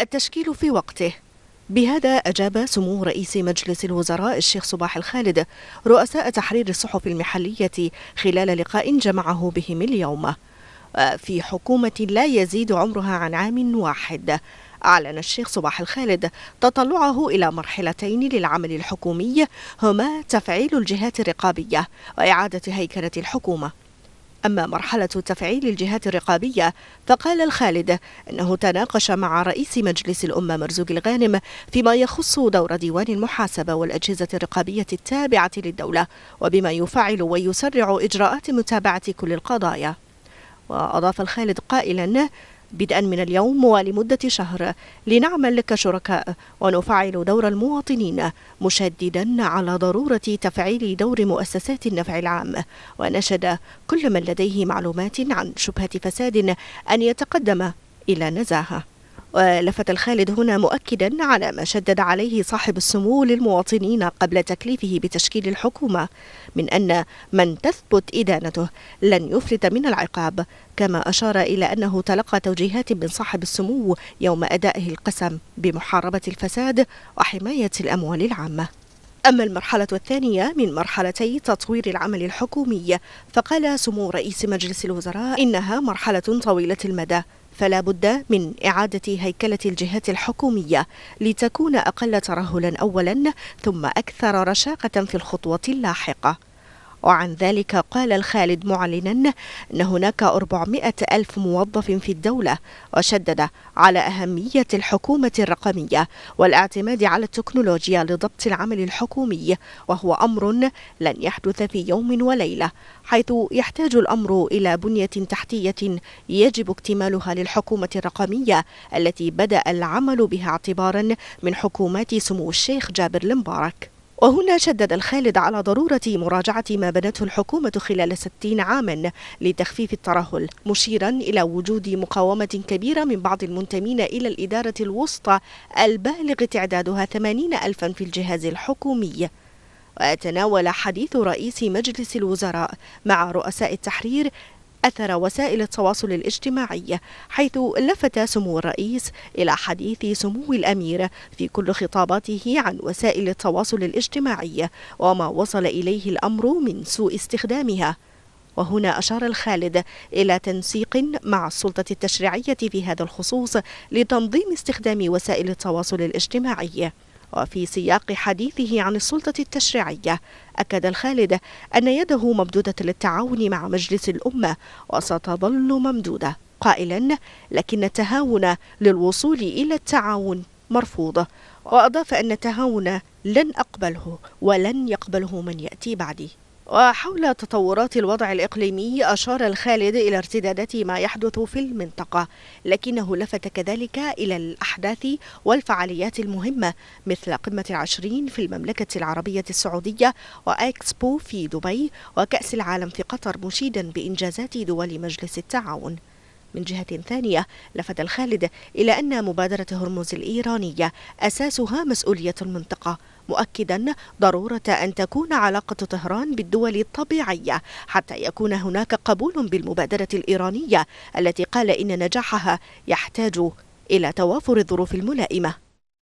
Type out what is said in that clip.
التشكيل في وقته بهذا أجاب سمو رئيس مجلس الوزراء الشيخ صباح الخالد رؤساء تحرير الصحف المحلية خلال لقاء جمعه بهم اليوم آه، في حكومة لا يزيد عمرها عن عام واحد أعلن الشيخ صباح الخالد تطلعه إلى مرحلتين للعمل الحكومي هما تفعيل الجهات الرقابية وإعادة هيكلة الحكومة أما مرحلة تفعيل الجهات الرقابية فقال الخالد أنه تناقش مع رئيس مجلس الأمة مرزوق الغانم فيما يخص دور ديوان المحاسبة والأجهزة الرقابية التابعة للدولة وبما يفعل ويسرع إجراءات متابعة كل القضايا وأضاف الخالد قائلا بدءا من اليوم ولمدة شهر لنعمل كشركاء ونفعل دور المواطنين مشددا على ضرورة تفعيل دور مؤسسات النفع العام ونشد كل من لديه معلومات عن شبهة فساد أن يتقدم إلى نزاهه ولفت الخالد هنا مؤكدا على ما شدد عليه صاحب السمو للمواطنين قبل تكليفه بتشكيل الحكومة من أن من تثبت إدانته لن يفلت من العقاب كما أشار إلى أنه تلقى توجيهات من صاحب السمو يوم أدائه القسم بمحاربة الفساد وحماية الأموال العامة أما المرحلة الثانية من مرحلتي تطوير العمل الحكومي فقال سمو رئيس مجلس الوزراء إنها مرحلة طويلة المدى فلا بد من إعادة هيكلة الجهات الحكومية لتكون أقل ترهلا أولا ثم أكثر رشاقة في الخطوة اللاحقة وعن ذلك قال الخالد معلنا أن هناك 400 ألف موظف في الدولة وشدد على أهمية الحكومة الرقمية والاعتماد على التكنولوجيا لضبط العمل الحكومي وهو أمر لن يحدث في يوم وليلة حيث يحتاج الأمر إلى بنية تحتية يجب اكتمالها للحكومة الرقمية التي بدأ العمل بها اعتبارا من حكومات سمو الشيخ جابر المبارك وهنا شدد الخالد على ضرورة مراجعة ما بنته الحكومة خلال 60 عاما لتخفيف الترهل مشيرا إلى وجود مقاومة كبيرة من بعض المنتمين إلى الإدارة الوسطى البالغ تعدادها ثمانين ألفا في الجهاز الحكومي وتناول حديث رئيس مجلس الوزراء مع رؤساء التحرير أثر وسائل التواصل الاجتماعي حيث لفت سمو الرئيس إلى حديث سمو الأمير في كل خطاباته عن وسائل التواصل الاجتماعي وما وصل إليه الأمر من سوء استخدامها وهنا أشار الخالد إلى تنسيق مع السلطة التشريعية في هذا الخصوص لتنظيم استخدام وسائل التواصل الاجتماعي وفي سياق حديثه عن السلطة التشريعية أكد الخالد أن يده ممدودة للتعاون مع مجلس الأمة وستظل ممدودة قائلا لكن التهاون للوصول إلى التعاون مرفوض وأضاف أن التهاون لن أقبله ولن يقبله من يأتي بعدي وحول تطورات الوضع الإقليمي أشار الخالد إلى ارتدادات ما يحدث في المنطقة لكنه لفت كذلك إلى الأحداث والفعاليات المهمة مثل قمة العشرين في المملكة العربية السعودية وأكسبو في دبي وكأس العالم في قطر مشيدا بإنجازات دول مجلس التعاون من جهة ثانية لفت الخالد إلى أن مبادرة هرمز الإيرانية أساسها مسؤولية المنطقة مؤكدا ضرورة أن تكون علاقة طهران بالدول طبيعية حتى يكون هناك قبول بالمبادرة الإيرانية التي قال إن نجاحها يحتاج إلى توافر الظروف الملائمة